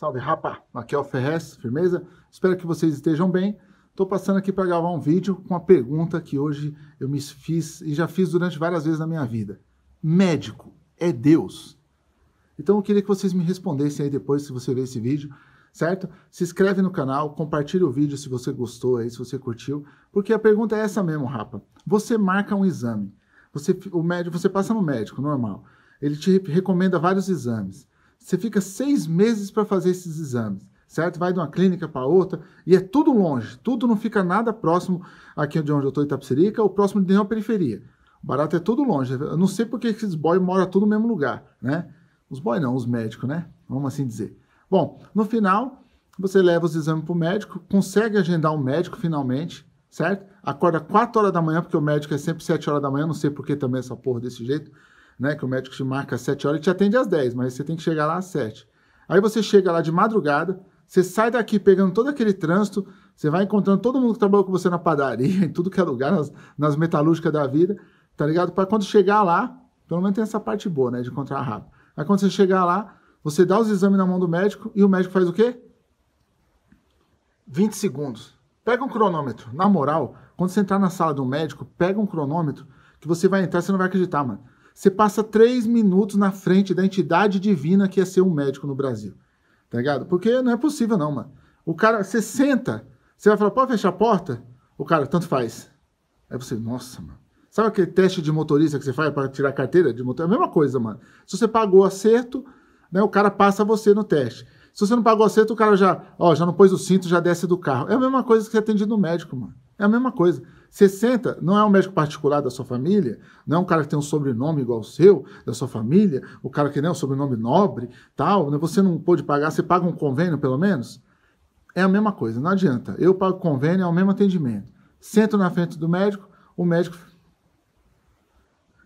Salve rapa, aqui é Ferrez, firmeza? Espero que vocês estejam bem. Estou passando aqui para gravar um vídeo com uma pergunta que hoje eu me fiz e já fiz durante várias vezes na minha vida. Médico é Deus? Então eu queria que vocês me respondessem aí depois se você ver esse vídeo, certo? Se inscreve no canal, compartilha o vídeo se você gostou aí, se você curtiu, porque a pergunta é essa mesmo, rapa. Você marca um exame, você, o médico, você passa no médico, normal. Ele te recomenda vários exames você fica seis meses para fazer esses exames, certo? Vai de uma clínica para outra e é tudo longe, tudo não fica nada próximo aqui de onde eu estou, Itapsirica, ou próximo de nenhuma periferia. O barato é tudo longe. Eu não sei porque esses boys moram tudo no mesmo lugar, né? Os boys não, os médicos, né? Vamos assim dizer. Bom, no final, você leva os exames para o médico, consegue agendar um médico finalmente, certo? Acorda 4 horas da manhã, porque o médico é sempre 7 horas da manhã, não sei por que também essa porra desse jeito né? Que o médico te marca às 7 horas e te atende às 10, mas você tem que chegar lá às 7. Aí você chega lá de madrugada, você sai daqui pegando todo aquele trânsito, você vai encontrando todo mundo que trabalhou com você na padaria, em tudo que é lugar, nas, nas metalúrgicas da vida, tá ligado? Para quando chegar lá, pelo menos tem essa parte boa, né? De encontrar rápido. Aí quando você chegar lá, você dá os exames na mão do médico e o médico faz o quê? 20 segundos. Pega um cronômetro. Na moral, quando você entrar na sala do médico, pega um cronômetro que você vai entrar, você não vai acreditar, mano. Você passa três minutos na frente da entidade divina que é ser um médico no Brasil. Tá ligado? Porque não é possível, não, mano. O cara, você senta, você vai falar, pode fechar a porta? O cara, tanto faz. Aí você, nossa, mano. Sabe aquele teste de motorista que você faz para tirar carteira de motorista? É a mesma coisa, mano. Se você pagou acerto, né, o cara passa você no teste. Se você não pagou acerto, o cara já, ó, já não pôs o cinto, já desce do carro. É a mesma coisa que você atende no médico, mano. É a mesma coisa. 60 não é um médico particular da sua família, não é um cara que tem um sobrenome igual ao seu, da sua família, o cara que não é um sobrenome nobre, tal, né? você não pôde pagar, você paga um convênio pelo menos? É a mesma coisa, não adianta. Eu pago convênio, é o mesmo atendimento. Sento na frente do médico, o médico.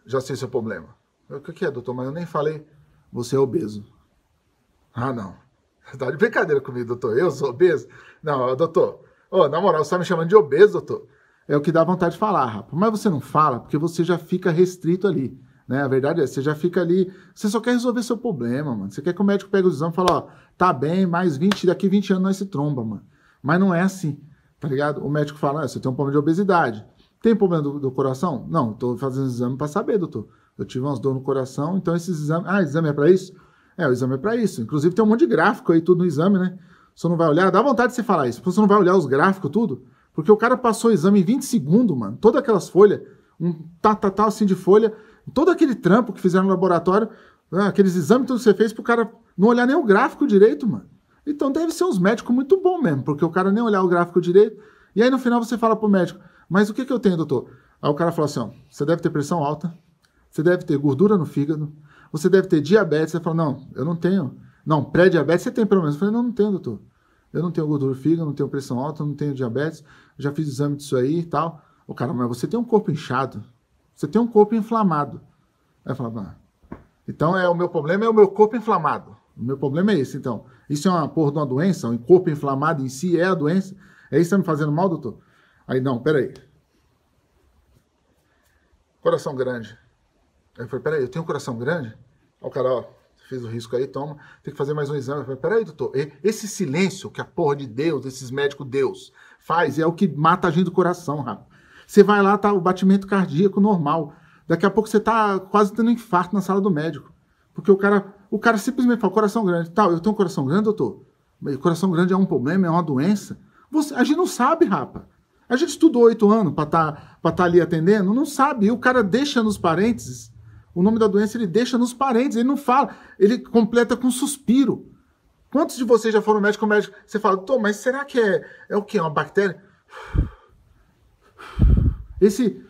Já sei seu problema. O que é, doutor? Mas eu nem falei. Você é obeso. Ah, não. Tá de brincadeira comigo, doutor. Eu sou obeso? Não, doutor. oh, na moral, você tá me chamando de obeso, doutor é o que dá vontade de falar, rapaz. Mas você não fala porque você já fica restrito ali. Né? A verdade é, você já fica ali, você só quer resolver seu problema, mano. Você quer que o médico pegue o exame e fale, ó, tá bem, mais 20, daqui 20 anos nós se tromba, mano. Mas não é assim, tá ligado? O médico fala, ah, você tem um problema de obesidade. Tem problema do, do coração? Não, tô fazendo exame para saber, doutor. Eu tive umas dores no coração, então esses exames... Ah, exame é para isso? É, o exame é para isso. Inclusive tem um monte de gráfico aí, tudo no exame, né? Você não vai olhar, dá vontade de você falar isso. Você não vai olhar os gráficos, tudo? Porque o cara passou o exame em 20 segundos, mano. Todas aquelas folhas, um tá, tá, tá assim de folha, todo aquele trampo que fizeram no laboratório, né, aqueles exames que você fez pro cara não olhar nem o gráfico direito, mano. Então deve ser uns médicos muito bom mesmo, porque o cara nem olhar o gráfico direito. E aí no final você fala pro médico, mas o que, que eu tenho, doutor? Aí o cara fala assim, ó, você deve ter pressão alta, você deve ter gordura no fígado, você deve ter diabetes. Você fala, não, eu não tenho. Não, pré-diabetes você tem pelo menos. Eu falei, não, não tenho, doutor. Eu não tenho gordura do fígado, não tenho pressão alta, não tenho diabetes, já fiz exame disso aí e tal. O cara, mas você tem um corpo inchado, você tem um corpo inflamado. Aí fala, ah, então é o meu problema é o meu corpo inflamado. O meu problema é esse, então. Isso é uma porra de uma doença, um corpo inflamado em si é a doença. É isso que está me fazendo mal, doutor? Aí, não, peraí. Coração grande. Aí eu falei, peraí, eu tenho um coração grande? Olha o cara, ó, fez o risco aí, toma, tem que fazer mais um exame. Falei, Peraí, doutor, esse silêncio que a porra de Deus, esses médicos Deus, faz, é o que mata a gente do coração, rapaz. Você vai lá, tá o batimento cardíaco normal. Daqui a pouco você tá quase tendo um infarto na sala do médico. Porque o cara, o cara simplesmente fala, coração grande, tal, eu tenho um coração grande, doutor. coração grande é um problema, é uma doença. Você, a gente não sabe, rapaz. A gente estudou oito anos para estar tá, pra tá ali atendendo, não sabe. E o cara deixa nos parênteses o nome da doença ele deixa nos parentes, ele não fala, ele completa com suspiro. Quantos de vocês já foram médico médico? Você fala, Tô, mas será que é, é o que? É uma bactéria? Esse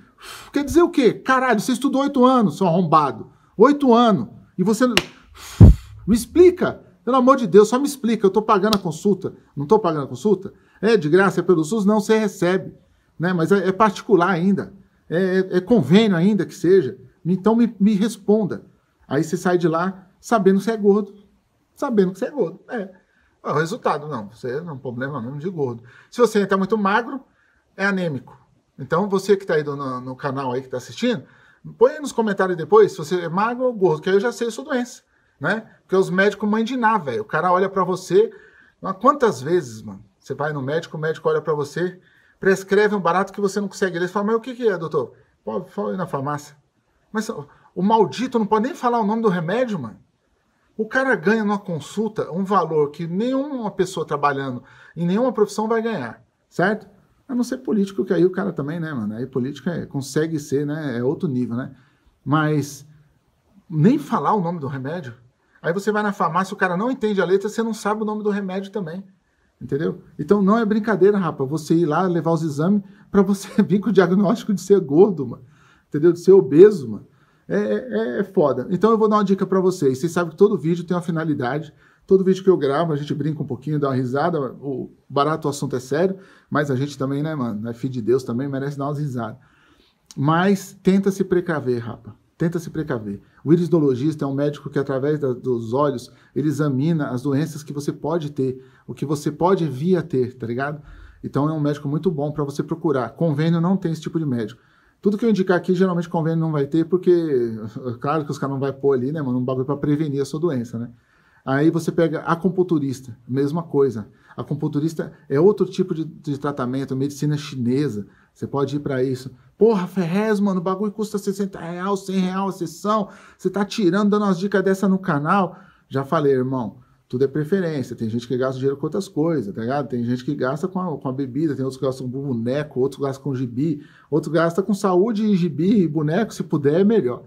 quer dizer o quê? Caralho, você estudou oito anos, seu arrombado. Oito anos. E você. Me explica. Pelo amor de Deus, só me explica. Eu tô pagando a consulta. Não tô pagando a consulta? É de graça, é pelo SUS? Não, você recebe. Né? Mas é, é particular ainda. É, é, é convênio ainda que seja. Então me, me responda. Aí você sai de lá sabendo que você é gordo. Sabendo que você é gordo. É. é o resultado, não. Você não é um problema mesmo de gordo. Se você está é muito magro, é anêmico. Então, você que está aí no, no, canal aí que está assistindo, põe aí nos comentários depois se você é magro ou gordo, que aí eu já sei a sua doença, né? Porque os médicos nada, velho. O cara olha para você, quantas vezes, mano? Você vai no médico, o médico olha para você, prescreve um barato que você não consegue ler, você fala, mas o que, que é, doutor? Pode, pode na farmácia. Mas o maldito não pode nem falar o nome do remédio, mano. O cara ganha numa consulta um valor que nenhuma pessoa trabalhando em nenhuma profissão vai ganhar, certo? A não ser político, que aí o cara também, né, mano? Aí política é, consegue ser, né? É outro nível, né? Mas nem falar o nome do remédio. Aí você vai na farmácia, o cara não entende a letra, você não sabe o nome do remédio também. Entendeu? Então não é brincadeira, rapaz, você ir lá levar os exames para você vir com o diagnóstico de ser gordo, mano entendeu? De ser obeso, mano. É, é, é, é foda. Então eu vou dar uma dica para vocês. Vocês sabem que todo vídeo tem uma finalidade. Todo vídeo que eu gravo, a gente brinca um pouquinho, dá uma risada. O barato o assunto é sério, mas a gente também, né, mano? É filho de Deus também, merece dar umas risadas. Mas tenta se precaver, rapa. Tenta se precaver. O iridologista é um médico que, através da, dos olhos, ele examina as doenças que você pode ter, o que você pode vir a ter, tá ligado? Então é um médico muito bom para você procurar. Convênio não tem esse tipo de médico. Tudo que eu indicar aqui, geralmente convênio não vai ter, porque, claro que os caras não vão pôr ali, né, mano, um bagulho para prevenir a sua doença, né? Aí você pega a acupunturista, mesma coisa. A Acupunturista é outro tipo de, de tratamento, medicina chinesa. Você pode ir para isso. Porra, Ferrez, mano, o bagulho custa 60 reais, 100 reais a sessão. Você tá tirando, dando umas dicas dessa no canal. Já falei, irmão tudo é preferência. Tem gente que gasta dinheiro com outras coisas, tá ligado? Tem gente que gasta com a, com a bebida, tem outros que gastam com boneco, outros gastam com gibi, outros gastam com saúde e gibi e boneco. Se puder, é melhor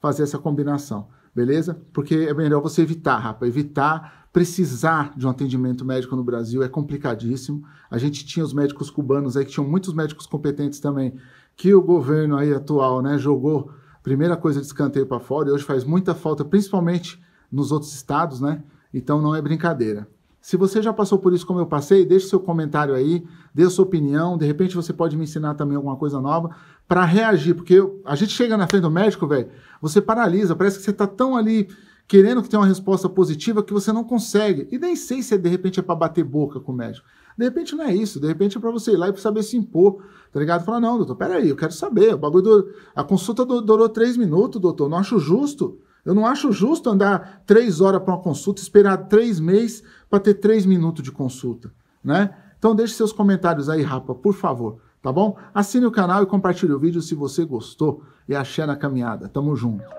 fazer essa combinação, beleza? Porque é melhor você evitar, rapa. Evitar precisar de um atendimento médico no Brasil é complicadíssimo. A gente tinha os médicos cubanos aí, que tinham muitos médicos competentes também, que o governo aí atual, né, jogou primeira coisa de escanteio para fora e hoje faz muita falta, principalmente nos outros estados, né? Então não é brincadeira. Se você já passou por isso como eu passei, deixe seu comentário aí, dê a sua opinião. De repente você pode me ensinar também alguma coisa nova para reagir, porque eu, a gente chega na frente do médico, velho, você paralisa, parece que você está tão ali querendo que tenha uma resposta positiva que você não consegue. E nem sei se de repente é para bater boca com o médico. De repente não é isso, de repente é para você ir lá e saber se impor, tá ligado? Falar, não, doutor, peraí, eu quero saber. O bagulho do, a consulta do, durou três minutos, doutor, não acho justo. Eu não acho justo andar três horas para uma consulta, esperar três meses para ter três minutos de consulta, né? Então deixe seus comentários aí, rapa, por favor, tá bom? Assine o canal e compartilhe o vídeo se você gostou e axé na caminhada. Tamo junto.